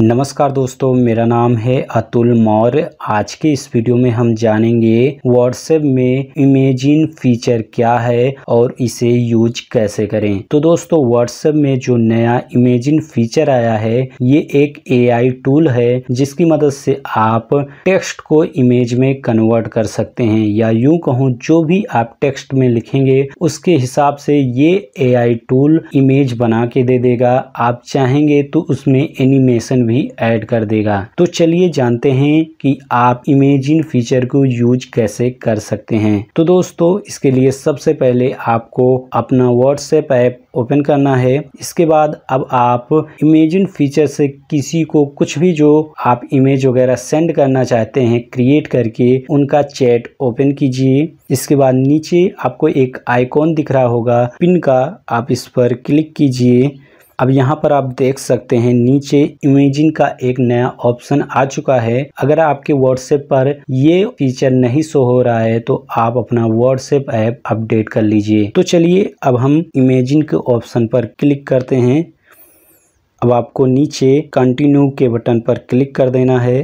नमस्कार दोस्तों मेरा नाम है अतुल मौर्य आज के इस वीडियो में हम जानेंगे व्हाट्सएप में इमेजिन फीचर क्या है और इसे यूज कैसे करें तो दोस्तों व्हाट्सएप में जो नया इमेजिन फीचर आया है ये एक एआई टूल है जिसकी मदद से आप टेक्स्ट को इमेज में कन्वर्ट कर सकते हैं या यूं कहूँ जो भी आप टेक्स्ट में लिखेंगे उसके हिसाब से ये ए टूल इमेज बना के दे देगा आप चाहेंगे तो उसमें एनिमेशन भी ऐड कर देगा तो चलिए जानते हैं कि आप इमेजिन फीचर को यूज कैसे कर सकते हैं तो दोस्तों इसके लिए सबसे पहले आपको अपना व्हाट्सएप ऐप ओपन करना है इसके बाद अब आप इमेजिन फीचर से किसी को कुछ भी जो आप इमेज वगैरह सेंड करना चाहते हैं क्रिएट करके उनका चैट ओपन कीजिए इसके बाद नीचे आपको एक आइकॉन दिख रहा होगा पिन का आप इस पर क्लिक कीजिए अब यहाँ पर आप देख सकते हैं नीचे इमेजिंग का एक नया ऑप्शन आ चुका है अगर आपके व्हाट्सएप पर ये फीचर नहीं शो हो रहा है तो आप अपना व्हाट्सएप ऐप अपडेट कर लीजिए तो चलिए अब हम इमेजिंग के ऑप्शन पर क्लिक करते हैं अब आपको नीचे कंटिन्यू के बटन पर क्लिक कर देना है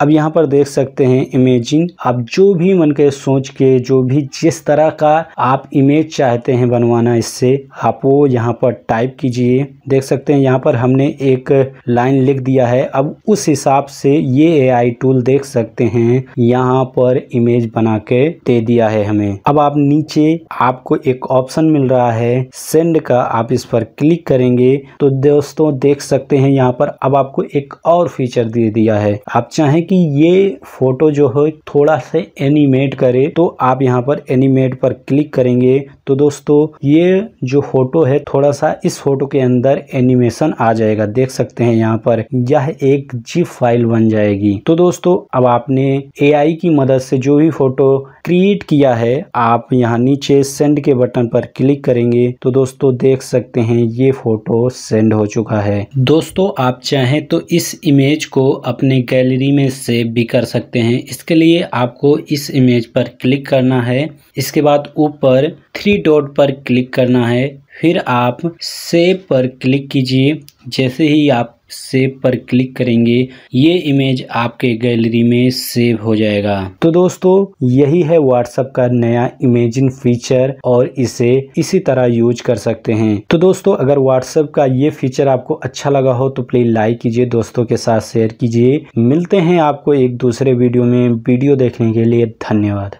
अब यहाँ पर देख सकते हैं इमेजिन आप जो भी मन के सोच के जो भी जिस तरह का आप इमेज चाहते हैं बनवाना इससे आप वो यहाँ पर टाइप कीजिए देख सकते हैं यहाँ पर हमने एक लाइन लिख दिया है अब उस हिसाब से ये एआई टूल देख सकते हैं यहाँ पर इमेज बना के दे दिया है हमें अब आप नीचे आपको एक ऑप्शन मिल रहा है सेंड का आप इस पर क्लिक करेंगे तो दोस्तों देख सकते हैं यहाँ पर अब आपको एक और फीचर दे दिया है आप चाहें कि ये फोटो जो है थोड़ा से एनिमेट करे तो आप यहाँ पर एनिमेट पर क्लिक करेंगे तो दोस्तों ये जो फोटो है थोड़ा सा इस फोटो के अंदर एनिमेशन आ जाएगा देख सकते हैं यहाँ पर यह एक जिप फाइल बन जाएगी तो दोस्तों अब आपने एआई की मदद से जो भी फोटो क्रिएट किया है आप यहाँ नीचे सेंड के बटन पर क्लिक करेंगे तो दोस्तों देख सकते हैं ये फोटो सेंड हो चुका है दोस्तों आप चाहें तो इस इमेज को अपने गैलरी में सेव भी कर सकते हैं इसके लिए आपको इस इमेज पर क्लिक करना है इसके बाद ऊपर थ्री डॉट पर क्लिक करना है फिर आप सेव पर क्लिक कीजिए जैसे ही आप सेव पर क्लिक करेंगे ये इमेज आपके गैलरी में सेव हो जाएगा तो दोस्तों यही है व्हाट्सएप का नया इमेजिन फीचर और इसे इसी तरह यूज कर सकते हैं तो दोस्तों अगर व्हाट्सएप का ये फीचर आपको अच्छा लगा हो तो प्लीज लाइक कीजिए दोस्तों के साथ शेयर कीजिए मिलते हैं आपको एक दूसरे वीडियो में वीडियो देखने के लिए धन्यवाद